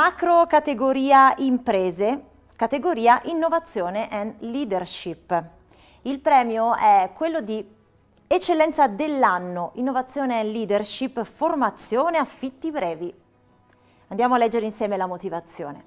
macro categoria imprese, categoria innovazione and leadership. Il premio è quello di eccellenza dell'anno, innovazione and leadership, formazione affitti brevi. Andiamo a leggere insieme la motivazione.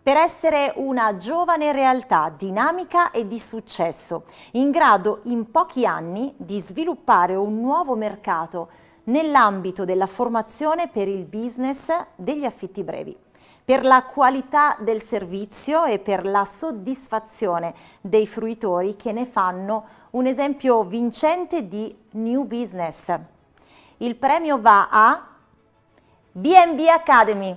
Per essere una giovane realtà dinamica e di successo, in grado in pochi anni di sviluppare un nuovo mercato nell'ambito della formazione per il business degli affitti brevi per la qualità del servizio e per la soddisfazione dei fruitori che ne fanno un esempio vincente di new business. Il premio va a BNB Academy.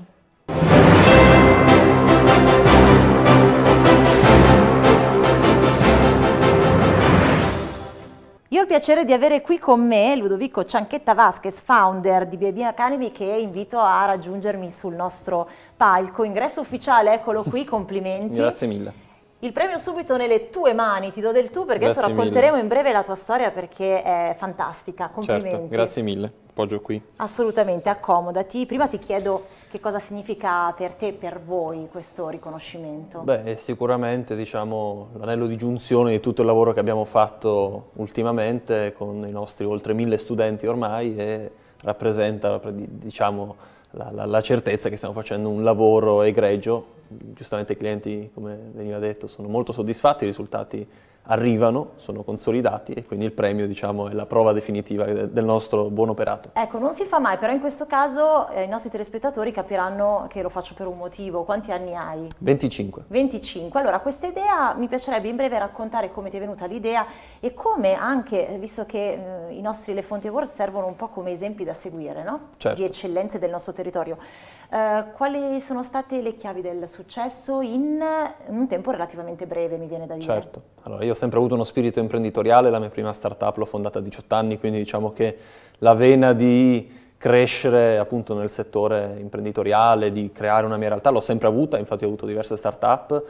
il piacere di avere qui con me Ludovico Cianchetta Vasquez, founder di BB Academy, che invito a raggiungermi sul nostro palco. Ingresso ufficiale, eccolo qui, complimenti. Grazie mille. Il premio subito nelle tue mani, ti do del tu perché grazie adesso racconteremo mille. in breve la tua storia perché è fantastica, certo, complimenti. Certo, grazie mille appoggio qui. Assolutamente, accomodati. Prima ti chiedo che cosa significa per te, e per voi, questo riconoscimento. Beh, sicuramente diciamo, l'anello di giunzione di tutto il lavoro che abbiamo fatto ultimamente con i nostri oltre mille studenti ormai e rappresenta diciamo, la, la, la certezza che stiamo facendo un lavoro egregio. Giustamente i clienti, come veniva detto, sono molto soddisfatti, i risultati arrivano, sono consolidati e quindi il premio diciamo, è la prova definitiva del nostro buon operato. Ecco, non si fa mai, però in questo caso eh, i nostri telespettatori capiranno che lo faccio per un motivo. Quanti anni hai? 25. 25. Allora, questa idea mi piacerebbe in breve raccontare come ti è venuta l'idea e come anche, visto che eh, i nostri Le Fonti Award servono un po' come esempi da seguire, no? Certo. Di eccellenze del nostro territorio. Eh, quali sono state le chiavi del successo in, un tempo relativamente breve, mi viene da dire? Certo, allora io ho sempre avuto uno spirito imprenditoriale, la mia prima startup l'ho fondata a 18 anni, quindi diciamo che la vena di crescere appunto nel settore imprenditoriale, di creare una mia realtà, l'ho sempre avuta, infatti ho avuto diverse startup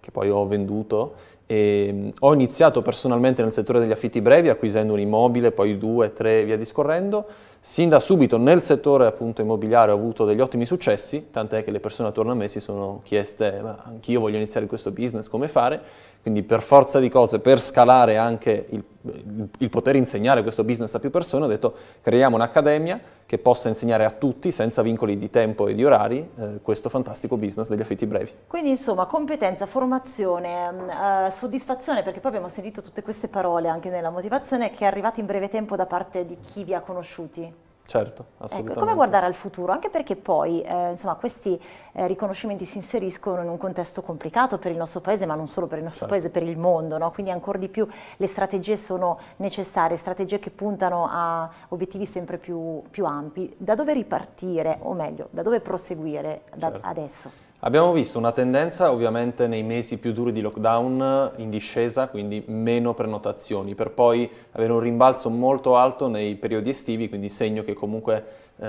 che poi ho venduto. E ehm, ho iniziato personalmente nel settore degli affitti brevi acquisendo un immobile, poi due, tre, via discorrendo Sin da subito nel settore appunto, immobiliare ho avuto degli ottimi successi, tant'è che le persone attorno a me si sono chieste ma anch'io voglio iniziare questo business, come fare? Quindi per forza di cose, per scalare anche il, il, il poter insegnare questo business a più persone, ho detto creiamo un'accademia che possa insegnare a tutti, senza vincoli di tempo e di orari, eh, questo fantastico business degli affitti brevi. Quindi insomma competenza, formazione, mm, eh, soddisfazione, perché poi abbiamo sentito tutte queste parole anche nella motivazione, che è arrivata in breve tempo da parte di chi vi ha conosciuti. Certo, assolutamente. Ecco, come guardare al futuro? Anche perché poi eh, insomma, questi eh, riconoscimenti si inseriscono in un contesto complicato per il nostro paese, ma non solo per il nostro certo. paese, per il mondo, no? quindi ancora di più le strategie sono necessarie, strategie che puntano a obiettivi sempre più, più ampi. Da dove ripartire, o meglio, da dove proseguire da certo. adesso? Abbiamo visto una tendenza ovviamente nei mesi più duri di lockdown in discesa, quindi meno prenotazioni, per poi avere un rimbalzo molto alto nei periodi estivi, quindi segno che comunque eh,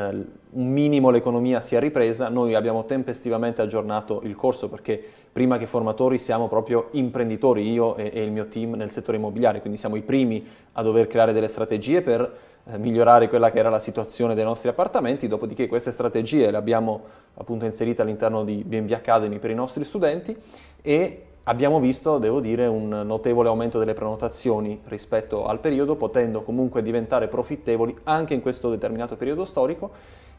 un minimo l'economia sia ripresa. Noi abbiamo tempestivamente aggiornato il corso perché prima che formatori siamo proprio imprenditori, io e, e il mio team nel settore immobiliare, quindi siamo i primi a dover creare delle strategie per eh, migliorare quella che era la situazione dei nostri appartamenti, dopodiché queste strategie le abbiamo appunto inserite all'interno di BNB Academy per i nostri studenti e abbiamo visto, devo dire, un notevole aumento delle prenotazioni rispetto al periodo, potendo comunque diventare profittevoli anche in questo determinato periodo storico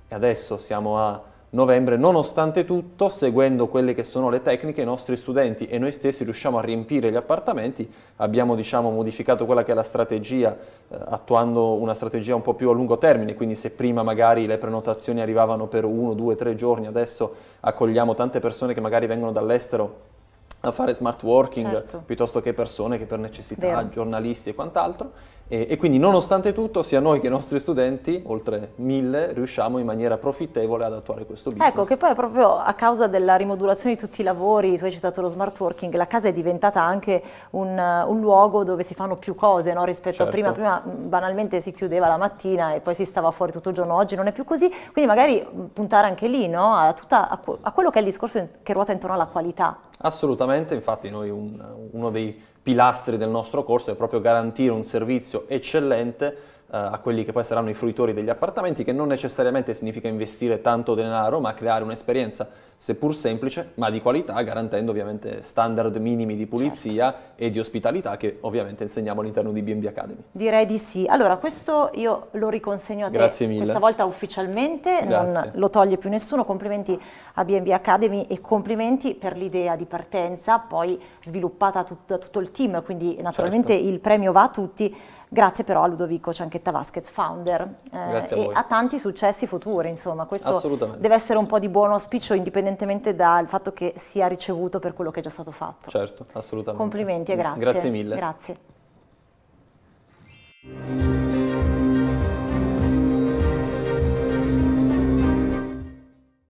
e adesso siamo a novembre, nonostante tutto, seguendo quelle che sono le tecniche, i nostri studenti e noi stessi riusciamo a riempire gli appartamenti, abbiamo diciamo, modificato quella che è la strategia, eh, attuando una strategia un po' più a lungo termine, quindi se prima magari le prenotazioni arrivavano per uno, due, tre giorni, adesso accogliamo tante persone che magari vengono dall'estero a fare smart working certo. piuttosto che persone che per necessità, Vero. giornalisti e quant'altro. E, e, quindi nonostante tutto sia noi che i nostri studenti, oltre mille, riusciamo in maniera profittevole ad attuare questo business. Ecco, che poi proprio a causa della rimodulazione di tutti i lavori, tu hai citato lo smart working, la casa è diventata anche un, un luogo dove si fanno più cose no? rispetto certo. a prima. Prima mm, banalmente si chiudeva la mattina e poi si stava fuori tutto il giorno, oggi non è più così, quindi magari mm, puntare anche lì no? a, tutta, a, a quello che è il discorso che ruota intorno alla qualità. Assolutamente, infatti noi un, uno dei pilastri del nostro corso è proprio garantire un servizio eccellente eh, a quelli che poi saranno i fruitori degli appartamenti, che non necessariamente significa investire tanto denaro, ma creare un'esperienza seppur semplice, ma di qualità, garantendo ovviamente standard minimi di pulizia certo. e di ospitalità che ovviamente insegniamo all'interno di B&B Academy. Direi di sì. Allora, questo io lo riconsegno a te. mille. Questa volta ufficialmente, Grazie. non lo toglie più nessuno. Complimenti a B&B Academy e complimenti per l'idea di partenza, poi sviluppata da tutto il team, quindi naturalmente certo. il premio va a tutti Grazie però a Ludovico Cianchetta Vasquez, founder, eh, a e a tanti successi futuri, insomma, questo deve essere un po' di buon auspicio indipendentemente dal fatto che sia ricevuto per quello che è già stato fatto. Certo, assolutamente. Complimenti e mm, grazie. Grazie mille. Grazie.